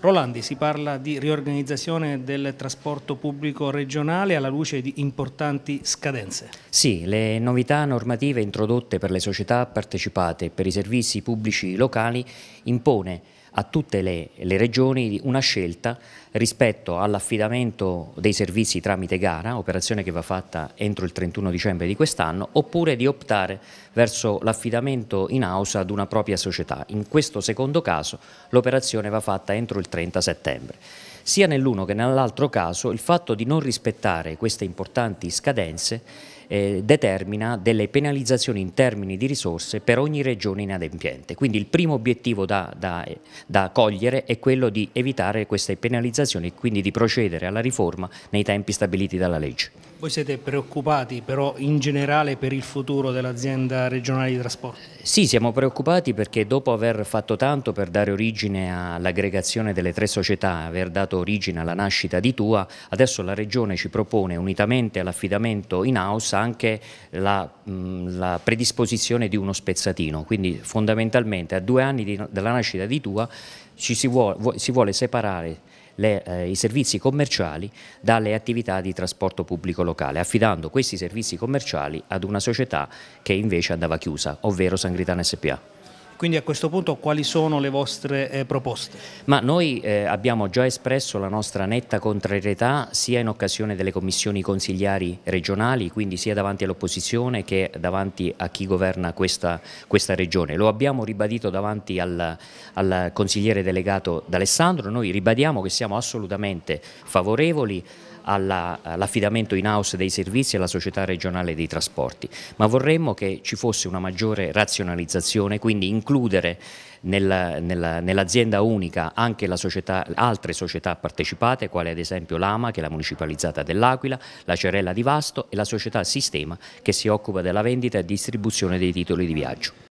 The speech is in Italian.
Rolandi, si parla di riorganizzazione del trasporto pubblico regionale alla luce di importanti scadenze. Sì, le novità normative introdotte per le società partecipate e per i servizi pubblici locali impone a tutte le, le regioni una scelta rispetto all'affidamento dei servizi tramite gara, operazione che va fatta entro il 31 dicembre di quest'anno, oppure di optare verso l'affidamento in house ad una propria società. In questo secondo caso l'operazione va fatta entro il 30 settembre. Sia nell'uno che nell'altro caso il fatto di non rispettare queste importanti scadenze eh, determina delle penalizzazioni in termini di risorse per ogni regione inadempiente. Quindi il primo obiettivo da, da, eh, da cogliere è quello di evitare queste penalizzazioni e quindi di procedere alla riforma nei tempi stabiliti dalla legge. Voi siete preoccupati però in generale per il futuro dell'azienda regionale di trasporto? Sì, siamo preoccupati perché dopo aver fatto tanto per dare origine all'aggregazione delle tre società, aver dato origine alla nascita di Tua, adesso la Regione ci propone unitamente all'affidamento in house anche la, mh, mm, la, predisposizione di uno spezzatino, quindi fondamentalmente a due anni di, dalla nascita di Tua ci si vuole, si vuole separare le, eh, i servizi commerciali dalle attività di trasporto pubblico locale, affidando questi servizi commerciali ad una società che invece andava chiusa, ovvero Sangritana SPA. Quindi a questo punto quali sono le vostre eh, proposte? Ma noi eh, abbiamo già espresso la nostra netta contrarietà sia in occasione delle commissioni consigliari regionali, quindi sia davanti all'opposizione che davanti a chi governa questa, questa regione. Lo abbiamo ribadito davanti al, al consigliere delegato D'Alessandro, noi ribadiamo che siamo assolutamente favorevoli all'affidamento in house dei servizi alla società regionale dei trasporti, ma vorremmo che ci fosse una maggiore razionalizzazione, quindi inclusione includere nella, nella, nell'azienda unica anche società, altre società partecipate, quali ad esempio l'AMA, che è la municipalizzata dell'Aquila, la Cerella di Vasto e la società Sistema, che si occupa della vendita e distribuzione dei titoli di viaggio.